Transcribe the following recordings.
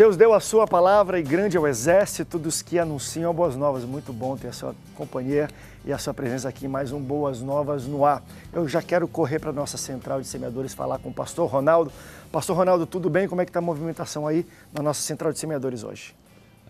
Deus deu a sua palavra e grande é o exército dos que anunciam boas novas. Muito bom ter a sua companhia e a sua presença aqui mais um Boas Novas no Ar. Eu já quero correr para a nossa central de semeadores falar com o pastor Ronaldo. Pastor Ronaldo, tudo bem? Como é que está a movimentação aí na nossa central de semeadores hoje?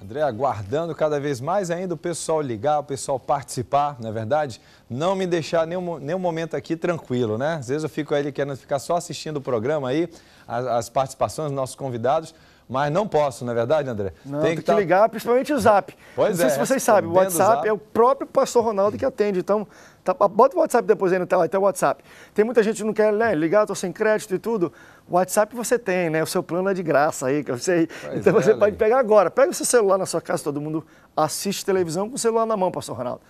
André, aguardando cada vez mais ainda o pessoal ligar, o pessoal participar, não é verdade? Não me deixar nenhum, nenhum momento aqui tranquilo, né? Às vezes eu fico aí querendo ficar só assistindo o programa aí, as, as participações dos nossos convidados, mas não posso, não é verdade, André? Não, tem que, tá... ligar, principalmente o Zap. Pois não é. Não sei se vocês sabem, o WhatsApp é o próprio pastor Ronaldo que atende, então... Tá, bota o WhatsApp depois aí no tela, até o WhatsApp. Tem muita gente que não quer né, ligar, estou sem crédito e tudo. O WhatsApp você tem, né? O seu plano é de graça aí, que eu sei. Pois então é, você pode pegar agora. Pega o seu celular na sua casa, todo mundo assiste televisão com o celular na mão, pastor Ronaldo.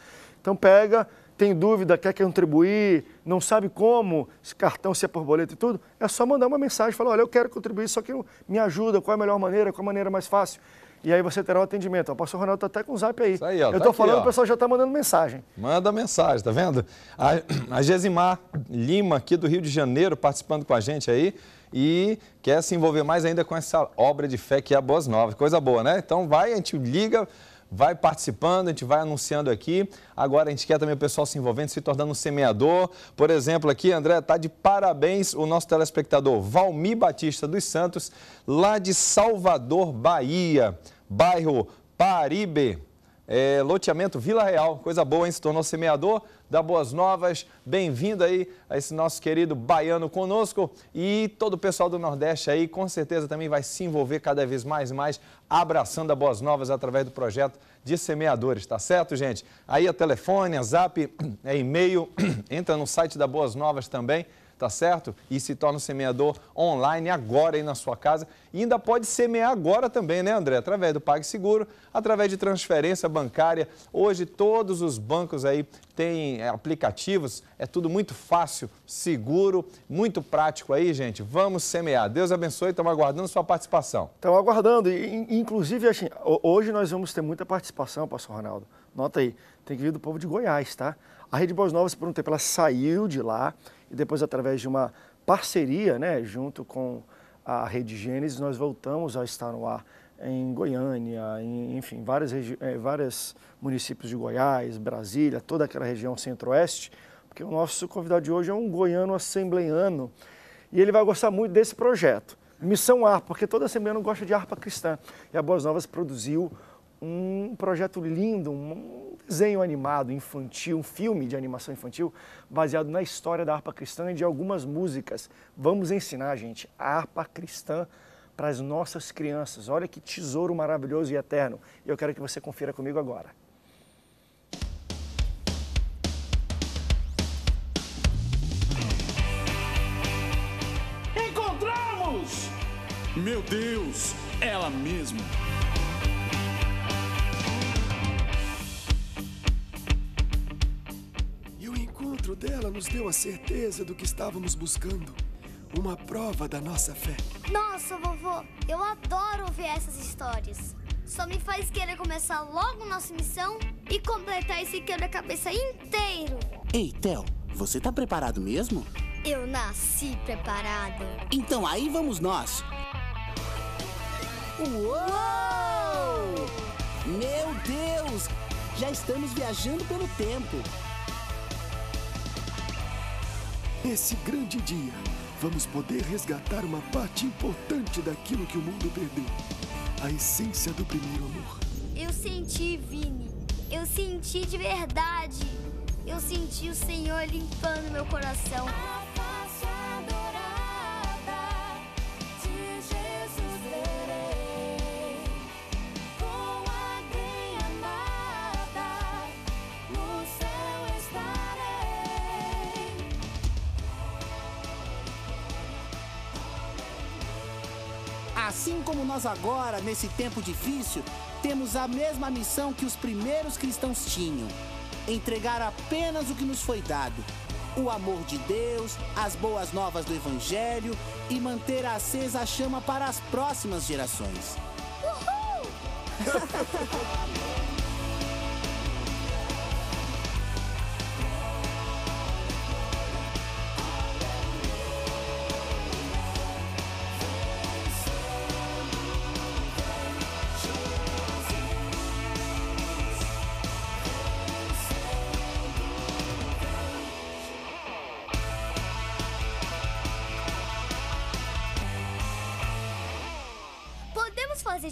Então pega, tem dúvida, quer contribuir, não sabe como, se cartão, se é por boleto e tudo, é só mandar uma mensagem, falar, olha, eu quero contribuir, só que me ajuda, qual é a melhor maneira, qual é a maneira mais fácil. E aí você terá o atendimento. O pastor Ronaldo está até com o zap aí. Isso aí ó, eu estou tá falando, ó. o pessoal já está mandando mensagem. Manda mensagem, tá vendo? A, a Gesimar Lima, aqui do Rio de Janeiro, participando com a gente aí e quer se envolver mais ainda com essa obra de fé que é a Boas Novas. Coisa boa, né? Então vai, a gente liga vai participando, a gente vai anunciando aqui. Agora a gente quer também o pessoal se envolvendo, se tornando um semeador. Por exemplo, aqui, André, tá de parabéns o nosso telespectador Valmi Batista dos Santos, lá de Salvador, Bahia, bairro Paribe. É, loteamento Vila Real, coisa boa, hein? Se tornou semeador da Boas Novas. Bem-vindo aí a esse nosso querido baiano conosco e todo o pessoal do Nordeste aí, com certeza também vai se envolver cada vez mais e mais, abraçando a Boas Novas através do projeto de semeadores, tá certo, gente? Aí é telefone, é zap, é e-mail, entra no site da Boas Novas também tá certo? E se torna um semeador online agora aí na sua casa. E ainda pode semear agora também, né, André? Através do PagSeguro, através de transferência bancária. Hoje todos os bancos aí têm é, aplicativos, é tudo muito fácil, seguro, muito prático aí, gente. Vamos semear. Deus abençoe, estamos aguardando sua participação. Estamos aguardando. Inclusive, assim, hoje nós vamos ter muita participação, pastor Ronaldo. Nota aí, tem que vir do povo de Goiás, tá? A Rede Boas Novas, por um tempo, ela saiu de lá e depois através de uma parceria, né, junto com a Rede Gênesis, nós voltamos a estar no ar em Goiânia, em, enfim, várias, eh, vários municípios de Goiás, Brasília, toda aquela região centro-oeste, porque o nosso convidado de hoje é um goiano assembleiano e ele vai gostar muito desse projeto. Missão ar porque toda assembleia não gosta de harpa cristã. E a Boas Novas produziu um projeto lindo, um desenho animado infantil, um filme de animação infantil baseado na história da harpa cristã e de algumas músicas. Vamos ensinar, gente, a harpa cristã para as nossas crianças. Olha que tesouro maravilhoso e eterno. Eu quero que você confira comigo agora. Encontramos! Meu Deus, ela mesma. dela nos deu a certeza do que estávamos buscando. Uma prova da nossa fé. Nossa, vovô, eu adoro ouvir essas histórias. Só me faz querer começar logo nossa missão e completar esse quebra-cabeça inteiro. Ei, Theo, você tá preparado mesmo? Eu nasci preparado. Então aí vamos nós. Uou! Meu Deus! Já estamos viajando pelo tempo. Nesse grande dia, vamos poder resgatar uma parte importante daquilo que o mundo perdeu a essência do primeiro amor. Eu senti, Vini. Eu senti de verdade. Eu senti o Senhor limpando meu coração. Assim como nós agora, nesse tempo difícil, temos a mesma missão que os primeiros cristãos tinham: entregar apenas o que nos foi dado, o amor de Deus, as boas novas do Evangelho e manter acesa a chama para as próximas gerações. Uhul!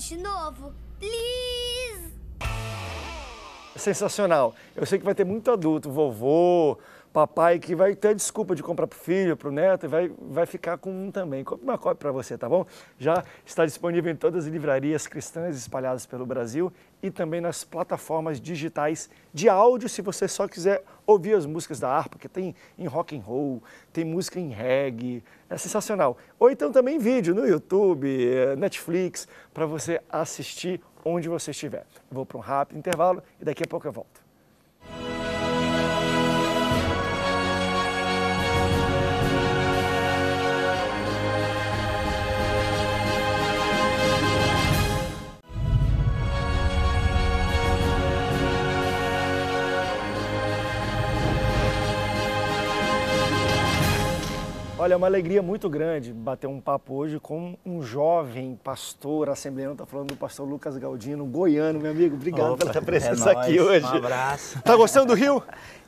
de novo. Please! É sensacional. Eu sei que vai ter muito adulto, vovô, papai que vai ter desculpa de comprar para o filho, para o neto, e vai, vai ficar com um também. Compre uma cópia para você, tá bom? Já está disponível em todas as livrarias cristãs espalhadas pelo Brasil e também nas plataformas digitais de áudio, se você só quiser ouvir as músicas da harpa, que tem em rock and roll, tem música em reggae, é sensacional. Ou então também vídeo no YouTube, eh, Netflix, para você assistir onde você estiver. vou para um rápido intervalo e daqui a pouco eu volto. Olha, é uma alegria muito grande bater um papo hoje com um jovem pastor assembleano, está falando do pastor Lucas Galdino, goiano, meu amigo. Obrigado Opa, pela presença é nóis, aqui hoje. Um abraço. Tá gostando do Rio?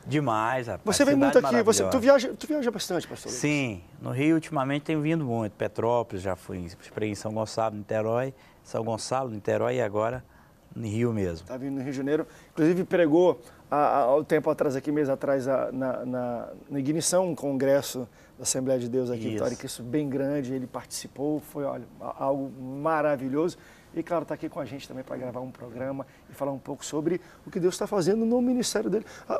Demais, rapaz. Você vem muito aqui, você, tu, viaja, tu viaja bastante, pastor? Lucas. Sim, no Rio ultimamente tenho vindo muito. Petrópolis, já fui em São Gonçalo, Niterói, São Gonçalo, Niterói e agora no Rio mesmo. Tá vindo no Rio de Janeiro. Inclusive pregou há, há um tempo atrás, aqui, mês atrás, na, na, na Ignição, um congresso da Assembleia de Deus aqui em Vitória, que isso bem grande, ele participou, foi olha, algo maravilhoso. E claro, está aqui com a gente também para gravar um programa e falar um pouco sobre o que Deus está fazendo no ministério dele. Ah,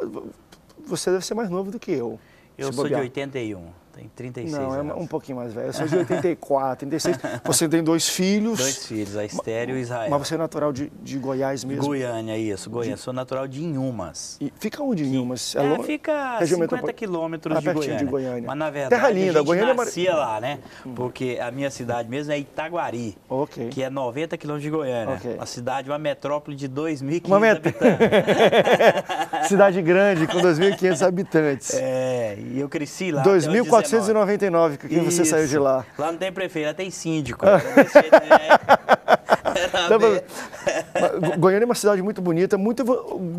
você deve ser mais novo do que eu. Eu sou bobear. de 81. Tem 36 Não, é anos. é um pouquinho mais velho. Eu sou de 84, 36. Você tem dois filhos. Dois filhos, a Esther e o Israel. Mas você é natural de, de Goiás mesmo? Goiânia, isso, Goiânia. De... Sou natural de Inhumas. E fica onde Inhumas? É, é fica a 50 quilômetros ah, de Goiânia. de Goiânia. Mas na verdade, Terra linda, a gente Goiânia é nascia é... lá, né? Hum. Porque a minha cidade mesmo é Itaguari, okay. que é 90 quilômetros de Goiânia. Okay. Uma cidade, uma metrópole de 2.500 uma met... habitantes. cidade grande, com 2.500 habitantes. É, e eu cresci lá. 2.400 499, que Isso. você saiu de lá. Lá não tem prefeito, lá tem síndico. Né? Não, Goiânia é uma cidade muito bonita, muito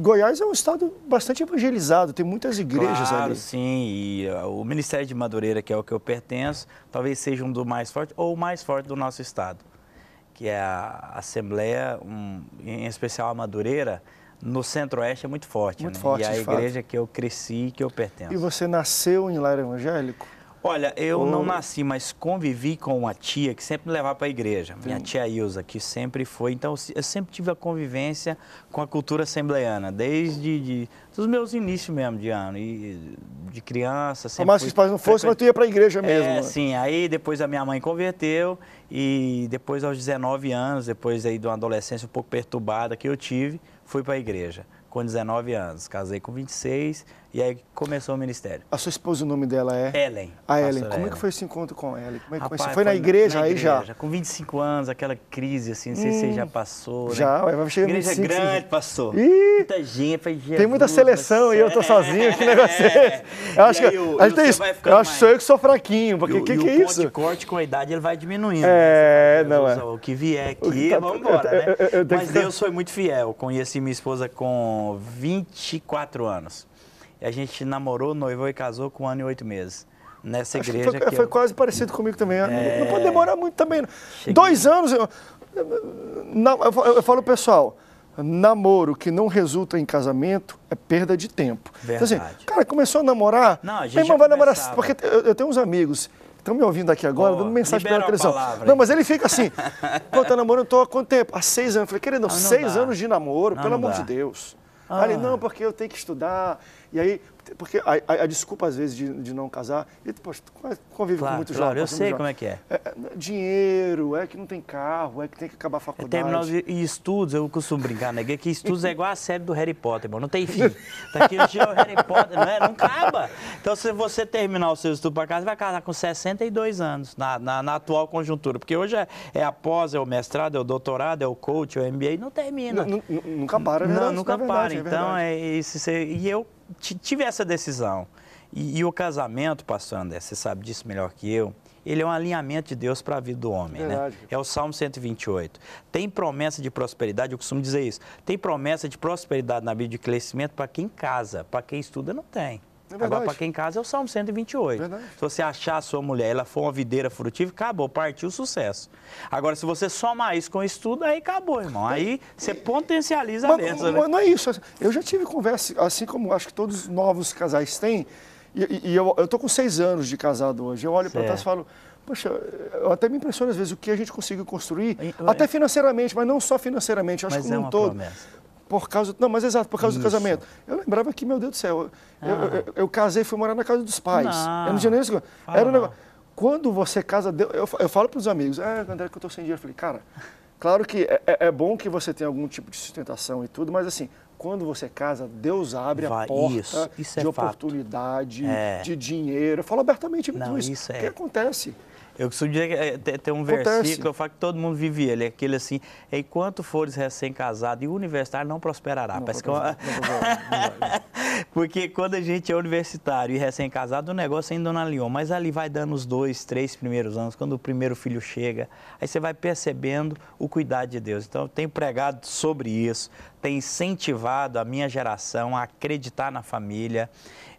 Goiás é um estado bastante evangelizado, tem muitas igrejas claro, ali. sim, e uh, o Ministério de Madureira, que é o que eu pertenço, talvez seja um dos mais fortes ou o mais forte do nosso estado, que é a Assembleia, um, em especial a Madureira, no Centro-Oeste é muito forte. Muito né? forte, E a igreja fato. que eu cresci que eu pertenço. E você nasceu em lar evangélico? Olha, eu Ou... não nasci, mas convivi com uma tia que sempre me levava para a igreja. Minha tia Ilza, que sempre foi. Então, eu sempre tive a convivência com a cultura assembleiana, desde de, dos meus inícios mesmo de ano, e de criança. Sempre mas se os pais não fossem, mas tu ia para a igreja é, mesmo. É, Sim, aí depois a minha mãe converteu e depois aos 19 anos, depois aí de uma adolescência um pouco perturbada que eu tive, fui para a igreja com 19 anos, casei com 26 e aí começou o ministério. A sua esposa, o nome dela é? Ellen. A Ellen. Como Ellen. é que foi esse encontro com Ellen? Como é que Rapaz, foi? foi na, igreja, na aí já? já? Com 25 anos, aquela crise assim, não sei hum, se você hum. já passou. Né? Já, vai chegando Igreja 25, grande, passou. Ih, muita gente. Foi Jesus, tem muita seleção e eu tô é. sozinho, que negócio é Eu acho que, o, acho, isso, eu acho que sou eu que sou fraquinho, porque o que, que é isso? O corte com a idade ele vai diminuindo. É, né? não é. O que vier aqui, tá, vamos embora, né? Eu, eu, né? Mas Deus foi muito fiel. Conheci minha esposa com 24 anos a gente namorou, noivou e casou com um ano e oito meses. Nessa Acho igreja. Que foi, que foi eu... quase parecido comigo também. Né? É... Não pode demorar muito também. Né? Cheguei... Dois anos. Eu, eu falo, pessoal, namoro que não resulta em casamento é perda de tempo. Verdade. Então, assim, cara, começou a namorar. Não, a gente. Meu irmão vai namorar. Porque eu tenho uns amigos Estão me ouvindo aqui agora, oh, dando mensagem pela televisão. Palavra, não, mas ele fica assim. Pô, tá namorando, tô há quanto tempo? Há seis anos. Eu falei, querendo ah, seis dá. anos de namoro, não, ah, pelo não amor dá. de Deus. Ah. ele, não, porque eu tenho que estudar, e aí, porque a, a, a desculpa às vezes de, de não casar, e poxa, convive claro, com muito claro, jovem. Claro, eu sei jovem. como é que é. É, é. Dinheiro, é que não tem carro, é que tem que acabar a é faculdade. É terminal de, e estudos, eu costumo brincar, né? Que estudos é igual a série do Harry Potter, irmão, não tem fim. Daqui tá no dia o Harry Potter, não, é, não acaba. Então, se você terminar o seu estudo para casa, vai casar com 62 anos na, na, na atual conjuntura. Porque hoje é, é é o mestrado, é o doutorado, é o coach, é o MBA, não termina. N nunca para, né? Não, nunca é verdade, para. É então, é isso. E eu tive essa decisão. E, e, o casamento, pastor André, você sabe disso melhor que eu, ele é um alinhamento de Deus para a vida do homem, né? Verdade. né? É o Salmo 128. Tem promessa de prosperidade, eu costumo dizer isso. Tem promessa de prosperidade na Bíblia de crescimento para quem casa, para quem estuda não tem. É Agora, para quem casa, é o Salmo 128. Verdade. Se você achar a sua mulher, ela for uma videira frutífera, acabou, partiu o sucesso. Agora, se você somar isso com estudo, aí acabou, irmão. Aí você potencializa a Mas né? não é isso. Eu já tive conversa, assim como acho que todos os novos casais têm, e, e eu, eu tô com seis anos de casado hoje. Eu olho para trás e falo, Poxa, eu até me impressiona às vezes o que a gente conseguiu construir, até financeiramente, mas não só financeiramente, acho que como é um todo. Promessa por causa. Não, mas exato, por causa Isso. do casamento. Eu lembrava que, meu Deus do céu, eu, ah. eu, eu, eu casei fui morar na casa dos pais. Não. Eu não tinha nem isso. Era um negócio. Quando você casa, eu, eu falo para os amigos, ah, André, que eu estou sem dinheiro. Eu falei, cara, claro que é, é, é, bom que você tenha algum tipo de sustentação e tudo, mas assim, quando você casa, Deus abre Vai, a porta isso, isso é de oportunidade, é. de dinheiro. Eu falo abertamente não, isso. O é que acontece? Eu costumo dizer que eh, tem, tem um Acontece. versículo, eu falo que todo mundo vive ele, é aquele assim, enquanto fores recém-casado e universitário, não prosperará. Não, Parece que é uma... não, porque quando a gente é universitário e recém-casado, o negócio ainda não alinhou. Mas ali vai dando os dois, três primeiros anos, quando o primeiro filho chega, aí você vai percebendo o cuidado de Deus. Então, eu tenho pregado sobre isso, tenho incentivado a minha geração a acreditar na família,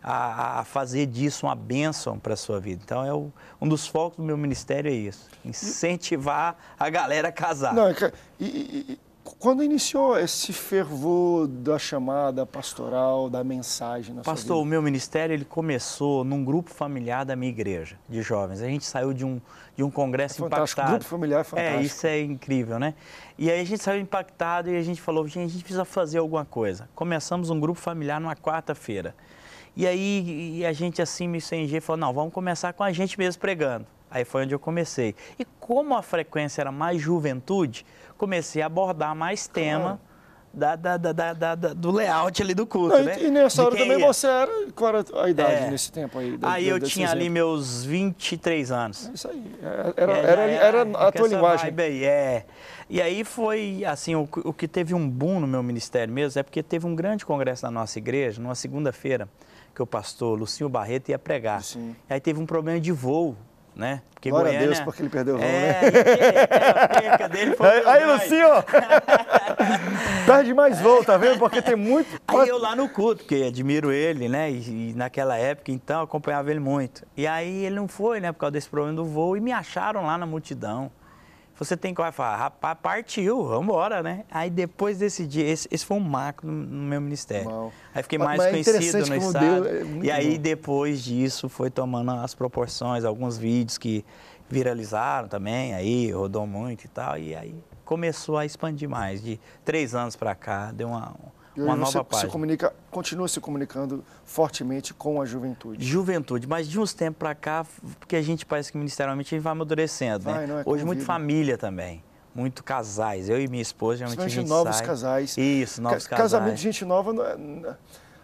a, a fazer disso uma bênção para a sua vida. Então, é o, um dos focos do meu ministério é isso, incentivar a galera a casar. Não, é e, e, quando iniciou esse fervor da chamada pastoral, da mensagem? Pastor, o meu ministério ele começou num grupo familiar da minha igreja, de jovens. A gente saiu de um, de um congresso é impactado. grupo familiar é, é fantástico. É, isso é incrível, né? E aí a gente saiu impactado e a gente falou, gente, a gente precisa fazer alguma coisa. Começamos um grupo familiar numa quarta-feira. E aí e a gente assim, me sem jeito, falou, não, vamos começar com a gente mesmo pregando. Aí foi onde eu comecei. E como a frequência era mais juventude, comecei a abordar mais tema. Claro. Da, da, da, do layout ali do curso, Não, né? E nessa hora também ia. É. você era... Qual era a idade é. nesse tempo aí? aí eu tinha exemplo? ali meus 23 anos. É isso aí. É, era, era, era, era a tua linguagem. Aí, é. E aí foi, assim, o, o que teve um boom no meu ministério mesmo é porque teve um grande congresso na nossa igreja, numa segunda-feira, que o pastor Lucinho Barreto ia pregar. Sim. Aí teve um problema de voo né? Porque Glória Goiânia, a Deus, porque ele perdeu o voo, é, né? É, é a dele foi Aí, aí Lucinho, tarde mais voo, tá vendo? Porque tem muito... Aí eu lá no culto, porque admiro ele, né? E, e naquela época, então, acompanhava ele muito. E aí ele não foi, né? Por causa desse problema do voo, e me acharam lá na multidão você tem que falar, rapaz, partiu, vamos embora, né? Aí depois desse dia, esse, esse foi um marco no, no meu ministério. Aí fiquei mais Mas é conhecido no estado. É e aí bom. depois disso foi tomando as proporções, alguns vídeos que viralizaram também, aí rodou muito e tal. E aí começou a expandir mais. De três anos para cá, deu uma e uma nova você página. Se comunica, continua se comunicando fortemente com a juventude. Juventude, mas de uns tempos para cá, porque a gente parece que ministerialmente a gente vai amadurecendo, né? vai, né? É Hoje muito família também. Muito casais, eu e minha esposa, geralmente a gente novos sai. casais. Isso, novos Ca casais. Casamento de gente nova é, é,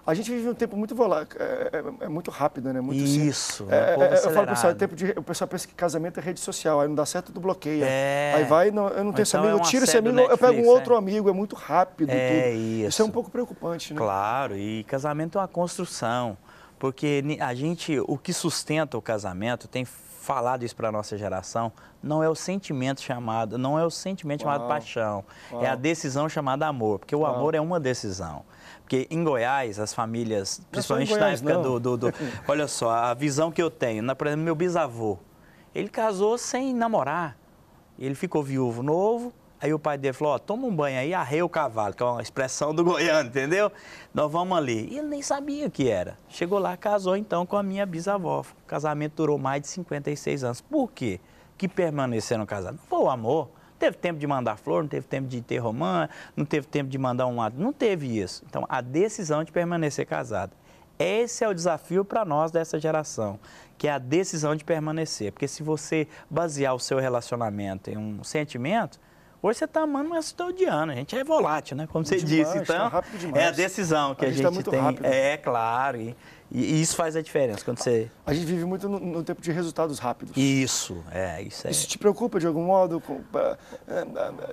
a gente vive um tempo muito volátil, é, é, é, muito rápido, né? Muito Isso, é, é, é, é eu falo pessoal, é tempo de, o pessoal pensa que casamento é rede social, aí não dá certo, tu bloqueia. É. Aí vai, não, eu não tenho então esse amigo, eu tiro esse amigo, Netflix, eu pego um outro amigo, é muito rápido. É tudo. isso. Isso é um pouco preocupante, né? Claro, e casamento é uma construção, porque a gente, o que sustenta o casamento tem falar disso para a nossa geração, não é o sentimento chamado, não é o sentimento Uau. chamado paixão, Uau. é a decisão chamada amor, porque o Uau. amor é uma decisão. Porque em Goiás, as famílias, é principalmente Goiás, na época do, do, do, Olha só, a visão que eu tenho, na, por exemplo, meu bisavô, ele casou sem namorar. Ele ficou viúvo novo, Aí o pai dele falou, ó, toma um banho aí, arreia o cavalo, que é uma expressão do goiano, entendeu? Nós vamos ali. E ele nem sabia o que era. Chegou lá, casou então com a minha bisavó. O casamento durou mais de 56 anos. Por quê? Que permaneceram casados. Não foi o amor. Não teve tempo de mandar flor, não teve tempo de ter romã, não teve tempo de mandar um ato. Não teve isso. Então, a decisão de permanecer casado. Esse é o desafio para nós dessa geração, que é a decisão de permanecer. Porque se você basear o seu relacionamento em um sentimento, Hoje você está amando, mas você está odiando. A gente é volátil, né? Como você demais, disse. Então, tá é a decisão que a, a gente, tá gente tá tem. Rápido. É, claro. E, e, isso faz a diferença quando você. A gente vive muito no, no tempo de resultados rápidos. Isso, é, isso Isso te preocupa de algum modo? É, é, é,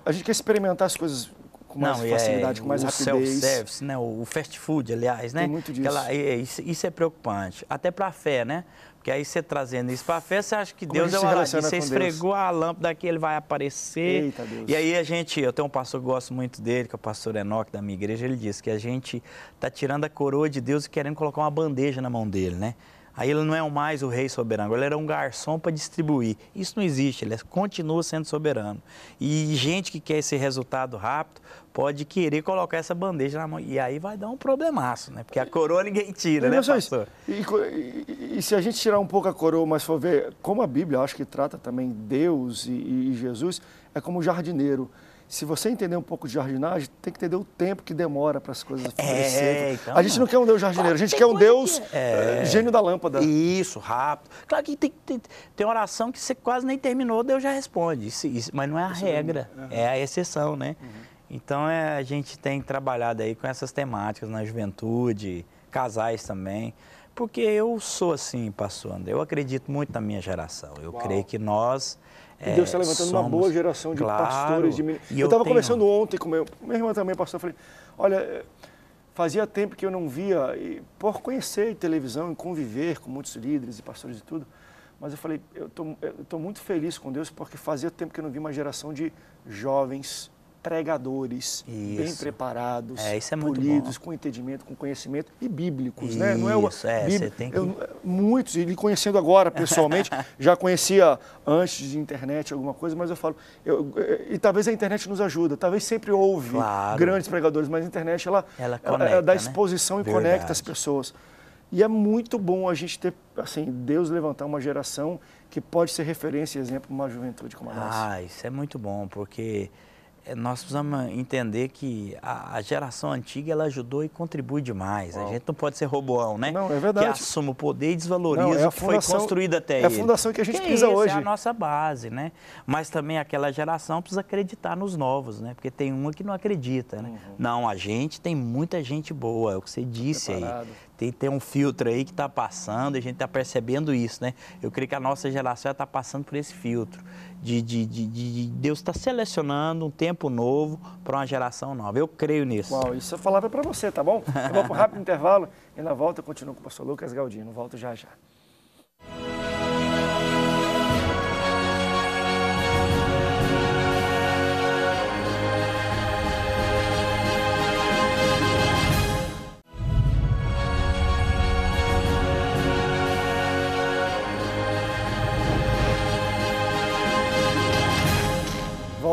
a gente quer experimentar as coisas com mais Não, facilidade, é, com mais o rapidez. O self-service, né? o fast food, aliás, né? Tem muito disso. Aquela, isso, isso é preocupante. Até para a fé, né? Que aí você trazendo isso para a fé, você acha que Deus é o Aladim. Você esfregou Deus. a lâmpada aqui, ele vai aparecer. Eita, Deus. E aí a gente, eu tenho um pastor que gosto muito dele, que é o pastor Enoque da minha igreja, ele diz que a gente está tirando a coroa de Deus e querendo colocar uma bandeja na mão dele, né? Aí ele não é mais o rei soberano, ele era um garçom para distribuir. Isso não existe, ele é, continua sendo soberano. E gente que quer esse resultado rápido pode querer colocar essa bandeja na mão. E aí vai dar um problemaço, né? Porque a coroa ninguém tira, né, pastor? E, e, e se a gente tirar um pouco a coroa, mas for ver como a Bíblia, acho que trata também Deus e, e Jesus, é como jardineiro se você entender um pouco de jardinagem, tem que entender o tempo que demora para as coisas crescerem É, então, a gente não quer um deus jardineiro, a gente quer um deus que... é. Eh, gênio da lâmpada. Isso, rápido. Claro que tem, tem, tem oração que você quase nem terminou, Deus já responde. Isso, isso, mas não é a isso é regra, é. é a exceção, né? Uhum. Então é, a gente tem trabalhado aí com essas temáticas na juventude, casais também. Porque eu sou assim, pastor André. Eu acredito muito na minha geração. Eu Uau. creio que nós. E Deus está é, levantando somos... uma boa geração de claro, pastores, de Eu estava tenho... conversando ontem com meu, minha irmã também, pastor. Eu falei: olha, eh, fazia tempo que eu não via, e por conhecer televisão e conviver com muitos líderes e pastores e tudo, mas eu falei, eu estou muito feliz com Deus porque fazia tempo que eu não vi uma geração de jovens pregadores isso. bem preparados, é, é polidos, bom. com entendimento, com conhecimento e bíblicos, isso, né? Não é, o, é bíblico, tem que... eu, muitos, e conhecendo agora pessoalmente, já conhecia antes de internet alguma coisa, mas eu falo, eu, eh, e talvez a internet nos ajuda, talvez sempre houve claro. grandes pregadores, mas a internet ela, ela, conecta, ela, ela dá né? exposição né? e Verdade. conecta as pessoas. E é muito bom a gente ter, assim, Deus levantar uma geração que pode ser referência e exemplo para uma juventude como a nossa. Ah, isso é muito bom, porque é, nós precisamos entender que a, a, geração antiga ela ajudou e contribui demais. Uau. A gente não pode ser roboão, né? Não, é verdade. Que assuma o poder e desvaloriza não, é o que foi construído até é ele. É a fundação que a gente que pisa isso, hoje. É a nossa base, né? Mas também aquela geração precisa acreditar nos novos, né? Porque tem uma que não acredita, né? Uhum. Não, a gente tem muita gente boa, é o que você disse Preparado. aí tem, tem um filtro aí que está passando, a gente está percebendo isso, né? Eu creio que a nossa geração está passando por esse filtro de, de, de, de Deus está selecionando um tempo novo para uma geração nova. Eu creio nisso. Uau, isso eu falava para você, tá bom? Eu vou para um rápido intervalo e na volta eu continuo com o pastor Lucas Galdino. Volto já já.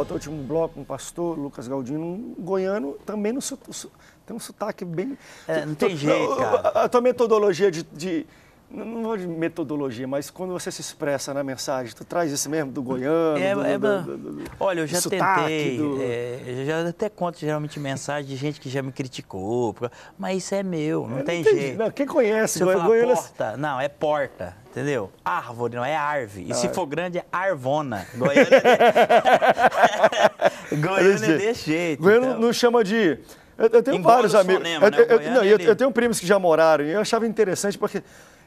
volta, último bloco, um pastor, Lucas Galdino, um goiano, também no, tem um sotaque bem... É, não tem jeito, cara. A, a tua metodologia de, de não vou de metodologia, mas quando você se expressa na mensagem, tu traz isso mesmo do goiano? É, do, é, do, do, olha, eu já tentei, é, eu já até conto geralmente mensagem de gente que já me criticou, mas isso é meu, não, é, tem, não jeito. Não, quem conhece, Se eu goiano... É porta, não, é porta, Entendeu? Árvore, não é árvore. E ah. se for grande, é arvona. Goiânia é de... Goiânia é desse jeito. Goiânia então. não chama de... Eu, eu tenho Embora vários amigos. eu, né? eu, não, é eu, tenho primos que já moraram e eu achava interessante porque...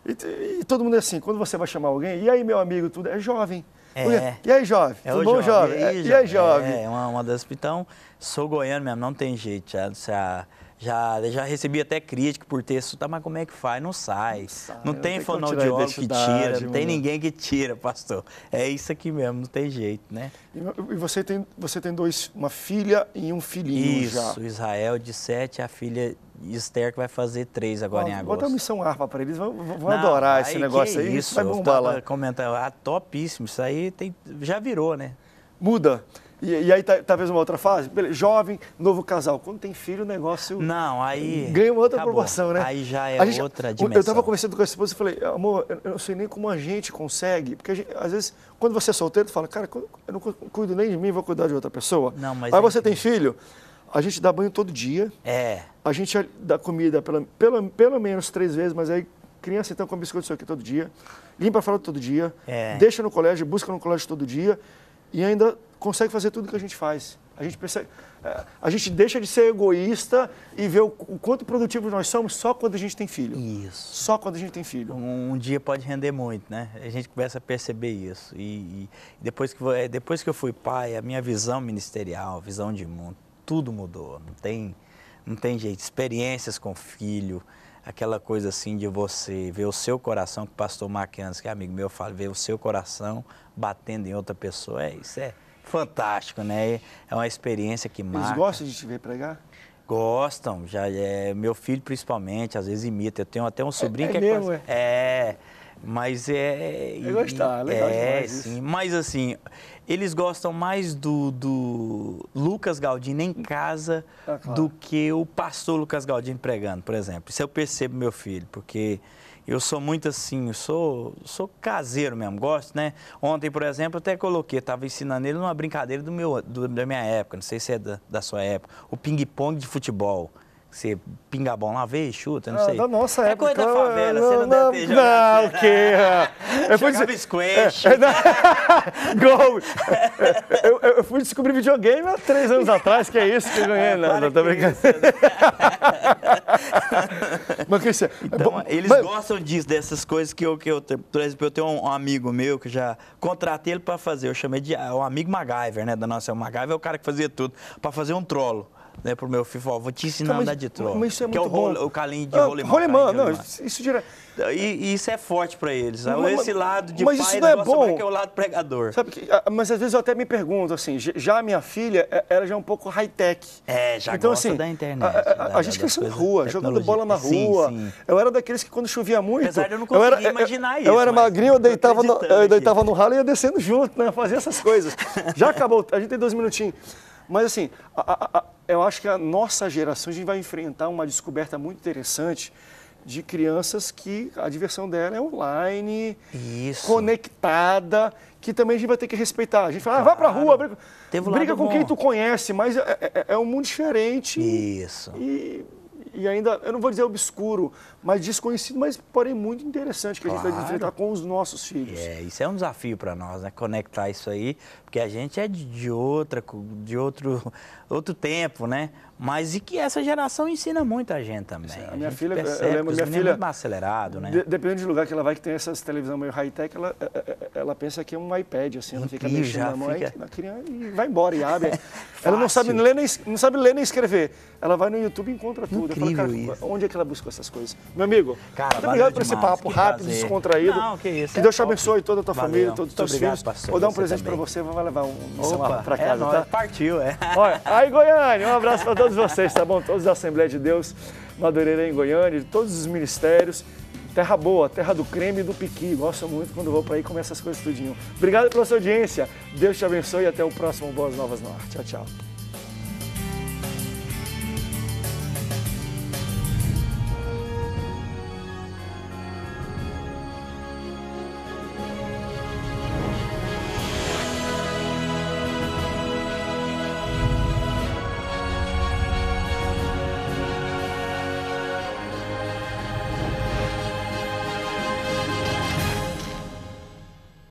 E, e, todo mundo é assim, quando você vai chamar alguém, e aí meu amigo, tudo, é jovem. É. E aí, jovem? É Tudo bom, jovem? jovem? E aí, é, jovem? É, uma, uma das... Então, sou goiano mesmo, não tem jeito, Thiago. Se a... Já, já recebi até crítica por texto, tá, mas como é que faz? Não sai. Não, sai, não tem fonoaudiólogo que tira, não mano. tem ninguém que tira, pastor. É isso aqui mesmo, não tem jeito, né? E, você tem, você tem dois, uma filha e um filhinho isso, já. Isso, Israel de sete, a filha Esther que vai fazer três agora em agosto. Bota a missão arpa para eles, vão, vão não, adorar aí, esse negócio aí. Isso, vai bombar eu lá. ah, topíssimo, isso aí tem, já virou, né? Muda. E, e, aí, tá, talvez uma outra fase? Jovem, novo casal. Quando tem filho, o negócio. Não, aí. Ganha uma outra acabou. proporção, né? Aí já é gente, outra dimensão. Eu estava conversando com a esposa e falei, amor, eu não sei nem como a gente consegue. Porque gente, às vezes, quando você é solteiro, tu fala, cara, eu não cuido nem de mim, vou cuidar de outra pessoa. Não, mas. Aí é você que... tem filho, a gente dá banho todo dia. É. A gente dá comida pela, pela, pelo menos três vezes, mas aí criança então come biscoito isso aqui todo dia. Limpa a fralda todo dia. É. Deixa no colégio, busca no colégio todo dia e ainda consegue fazer tudo que a gente faz. A gente, percebe, é, a gente deixa de ser egoísta e ver o, quanto produtivos nós somos só quando a gente tem filho. Isso. Só quando a gente tem filho. Um, um dia pode render muito, né? A gente começa a perceber isso. E, e, depois, que, é, depois que eu fui pai, a minha visão ministerial, visão de mundo, tudo mudou. Não tem, não tem jeito. Experiências com filho, aquela coisa assim de você ver o seu coração, que o pastor Maquianos, que é amigo meu, fala, ver o seu coração batendo em outra pessoa. É, isso é fantástico, né? É uma experiência que marca. Eles gostam de te ver pregar? Gostam, já é, meu filho principalmente, às vezes imita. Eu tenho até um é, sobrinho é, é que é, mesmo, é. é mas é. Eu é gostar, é legal É, demais sim. Mas assim, eles gostam mais do, do Lucas Galdino em casa ah, claro. do que o pastor Lucas Galdino pregando, por exemplo. Isso eu percebo meu filho, porque eu sou muito assim, eu sou, sou caseiro mesmo, gosto, né? Ontem, por exemplo, até coloquei, estava ensinando ele numa brincadeira do meu, do, da minha época, não sei se é da, da sua época, o ping-pong de futebol. Você pinga a bola uma e chuta, não ah, sei. Da nossa é época. É coisa da favela, não, ah, você não, não deve ter Não, o quê? Assim. É. Eu fui squash. É, não, gol. Eu, eu, fui descobrir videogame há três anos atrás, que é isso que eu ganhei. É, não, não, tô brincando. mas, Cristian... Então, bom, eles mas... gostam disso, dessas coisas que eu... Que eu por exemplo, eu tenho um, um amigo meu que já contratei ele para fazer. Eu chamei de... É, o um amigo MacGyver, né? Da nossa... O MacGyver é o cara que fazia tudo. para fazer um trolo né, pro meu filho, vou te ensinar então, mas, a andar de troca. Mas isso é que muito é o, bom. o calinho de ah, rolemã. Rolemã, não, isso, gera e, e, isso é forte para eles. Não, esse lado de mas pai, isso é não é bom. que é o lado pregador. Sabe que, ah, mas às vezes eu até me pergunto, assim, já a minha filha, é, ela já é um pouco high-tech. É, já então, gosta assim, da internet. A, a, a, né, a gente cresceu na rua, jogando bola na rua. Sim, sim. Eu era daqueles que quando chovia muito... Apesar de eu não conseguir eu era, imaginar eu, isso. Eu era magrinho, eu deitava, no, eu deitava no ralo e ia descendo junto, né? Fazia essas coisas. Já acabou, a gente tem dois minutinhos. Mas assim, a, a, eu acho que a nossa geração a gente vai enfrentar uma descoberta muito interessante de crianças que a diversão dela é online, Isso. conectada, que também a gente vai ter que respeitar. A gente fala, claro. ah, vai pra rua, brinca briga com bom. quem tu conhece, mas é, é, é um mundo diferente. Isso. E e ainda, eu não vou dizer obscuro, mas desconhecido, mas porém muito interessante que claro. a gente vai enfrentar com os nossos filhos. É, isso é um desafio para nós, né? Conectar isso aí, porque a gente é de outra, de outro, outro tempo, né? Mas e que essa geração ensina muito a gente também. É, a, a minha filha, percebe, eu lembro, minha é filha, é mais acelerado, né? De, dependendo do lugar que ela vai, que tem essas televisão meio high-tech, ela, é, ela pensa que é um iPad, assim, ela fica mexendo na mão fica... na criança e vai embora e abre. ela não sabe, ler, nem, não sabe ler nem escrever. Ela vai no YouTube e encontra tudo. Incrível incrível cara, isso. Onde é que ela buscou essas coisas? Meu amigo, cara, muito obrigado por esse papo rápido, prazer. descontraído. Não, que isso. Que é Deus te abençoe toda a tua valeu. família, todos os teus obrigado, filhos. Pastor, Vou dar um presente para você, vai levar um, um para é casa, é Partiu, é. Olha, aí Goiânia, um abraço para todos vocês, tá bom? Todos da Assembleia de Deus, Madureira em Goiânia, de todos os ministérios. Terra boa, terra do creme e do piqui. Gosto muito quando vou para aí comer essas coisas tudinho. Obrigado pela sua audiência. Deus te abençoe e até o próximo Boas Novas Norte. Tchau, tchau.